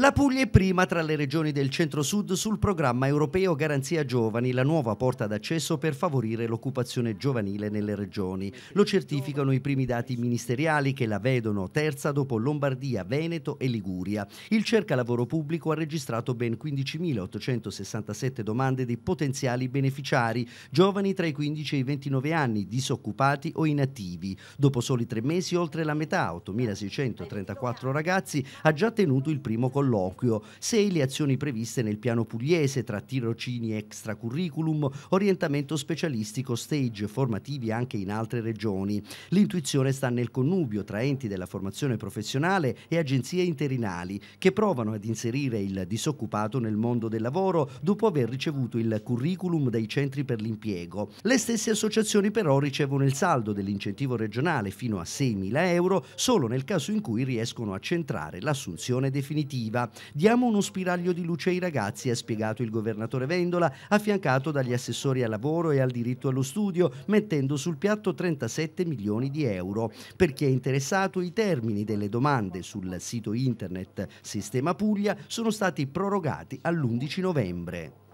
La Puglia è prima tra le regioni del centro-sud sul programma europeo Garanzia Giovani, la nuova porta d'accesso per favorire l'occupazione giovanile nelle regioni. Lo certificano i primi dati ministeriali che la vedono terza dopo Lombardia, Veneto e Liguria. Il cerca lavoro pubblico ha registrato ben 15.867 domande di potenziali beneficiari, giovani tra i 15 e i 29 anni, disoccupati o inattivi. Dopo soli tre mesi oltre la metà, 8.634 ragazzi, ha già tenuto il primo colloquio colloquio, sei le azioni previste nel piano pugliese tra tirocini extracurriculum, orientamento specialistico, stage formativi anche in altre regioni. L'intuizione sta nel connubio tra enti della formazione professionale e agenzie interinali che provano ad inserire il disoccupato nel mondo del lavoro dopo aver ricevuto il curriculum dai centri per l'impiego. Le stesse associazioni però ricevono il saldo dell'incentivo regionale fino a 6.000 euro solo nel caso in cui riescono a centrare l'assunzione definitiva positiva. Diamo uno spiraglio di luce ai ragazzi, ha spiegato il governatore Vendola, affiancato dagli assessori al lavoro e al diritto allo studio, mettendo sul piatto 37 milioni di euro. Per chi è interessato, i termini delle domande sul sito internet Sistema Puglia sono stati prorogati all'11 novembre.